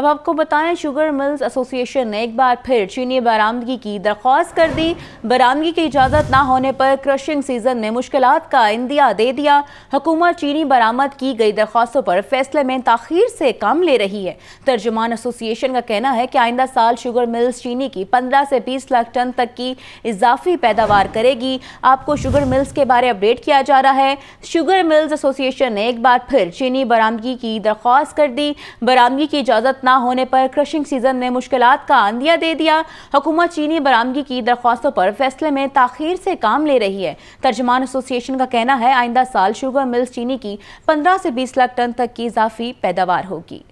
अब आपको बताएं शुगर मिल्स एसोसिएशन ने एक बार फिर चीनी बरामदगी की दरख्वास्त कर दी बरामदगी की इजाज़त ना होने पर क्रशिंग सीजन में मुश्किल का इंदिया दे दिया हुकूमत चीनी बरामद की गई दरख्वास्तों पर फैसले में तखिर से काम ले रही है तर्जुमान एसोसिएशन का कहना है कि आइंदा साल शुगर मिल्स चीनी की पंद्रह से बीस लाख टन तक की इजाफी पैदावार करेगी आपको शुगर मिल्स के बारे अपडेट किया जा रहा है शुगर मिल्स एसोसिएशन ने एक बार फिर चीनी बरामदगी की दरख्वास्त कर दी बरामदगी की इजाज़त ना होने पर क्रशिंग सीजन ने मुश्किल का अंदिया दे दिया हुकूमत चीनी बरामदगी की दरख्वास्तों पर फैसले में ताखिर से काम ले रही है तर्जमान एसोसिएशन का कहना है आइंदा साल शुगर मिल्स चीनी की पंद्रह से बीस लाख टन तक की इजाफी पैदावार होगी